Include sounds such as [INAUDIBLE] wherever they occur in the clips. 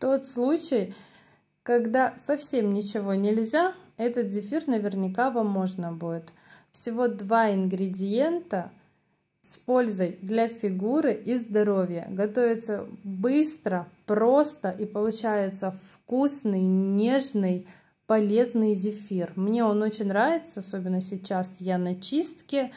Тот случай, когда совсем ничего нельзя, этот зефир наверняка вам можно будет. Всего два ингредиента с пользой для фигуры и здоровья. Готовится быстро, просто и получается вкусный, нежный, полезный зефир. Мне он очень нравится, особенно сейчас я на чистке.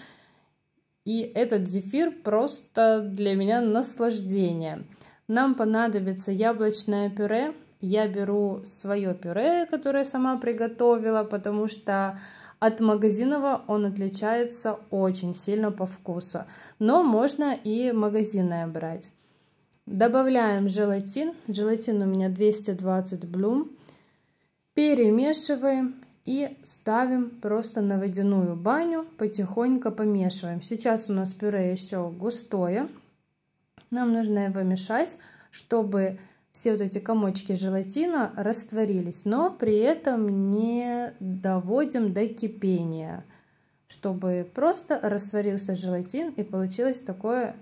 И этот зефир просто для меня наслаждение. Нам понадобится яблочное пюре. Я беру свое пюре, которое сама приготовила, потому что от магазинного он отличается очень сильно по вкусу. Но можно и магазинное брать. Добавляем желатин. Желатин у меня 220 блюм. Перемешиваем и ставим просто на водяную баню, потихоньку помешиваем. Сейчас у нас пюре еще густое, нам нужно его мешать, чтобы все вот эти комочки желатина растворились, но при этом не доводим до кипения, чтобы просто растворился желатин и получилось такое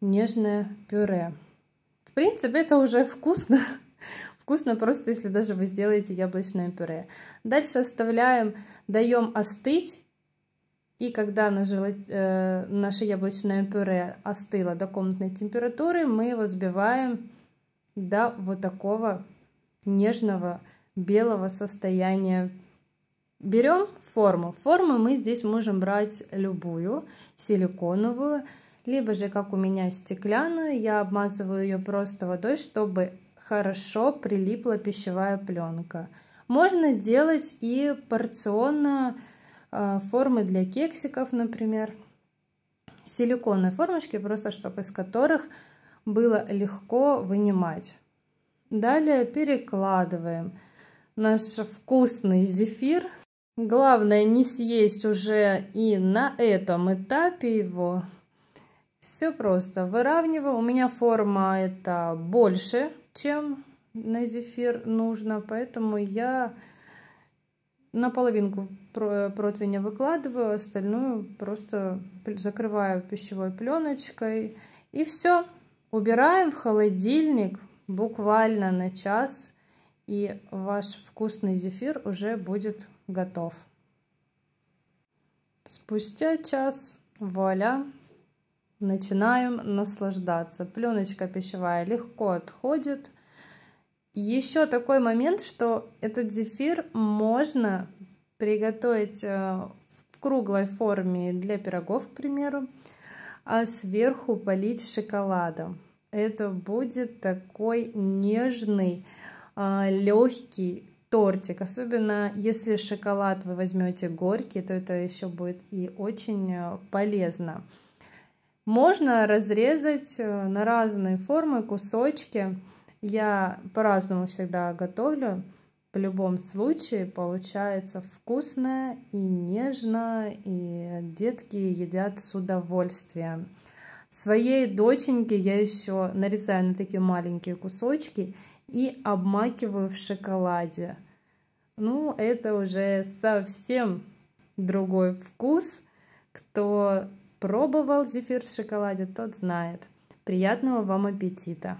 нежное пюре. В принципе, это уже вкусно. [LAUGHS] Вкусно просто, если даже вы сделаете яблочное пюре. Дальше оставляем, даем остыть и когда э, наше яблочное пюре остыло до комнатной температуры, мы его взбиваем до вот такого нежного белого состояния. Берем форму. Форму мы здесь можем брать любую, силиконовую, либо же, как у меня, стеклянную. Я обмазываю ее просто водой, чтобы хорошо прилипла пищевая пленка. Можно делать и порционно а, формы для кексиков, например. Силиконные формочки, просто чтобы из которых было легко вынимать. Далее перекладываем наш вкусный зефир. Главное не съесть уже и на этом этапе его. Все просто. Выравниваю. У меня форма это больше, чем на зефир нужно, поэтому я на половинку противня выкладываю, а остальную просто закрываю пищевой пленочкой. И все. Убираем в холодильник буквально на час, и ваш вкусный зефир уже будет готов. Спустя час, вуаля, начинаем наслаждаться. Пленочка пищевая легко отходит – еще такой момент, что этот зефир можно приготовить э, в круглой форме для пирогов, к примеру, а сверху полить шоколадом. Это будет такой нежный, а, легкий тортик. Особенно если шоколад вы возьмете горький, то это еще будет и очень э, полезно. Можно разрезать э, на разные формы кусочки. Я по-разному всегда готовлю. В любом случае получается вкусно и нежно, и детки едят с удовольствием. Своей доченьке я еще нарезаю на такие маленькие кусочки и обмакиваю в шоколаде. Ну, это уже совсем другой вкус. Кто пробовал зефир в шоколаде, тот знает. Приятного вам аппетита!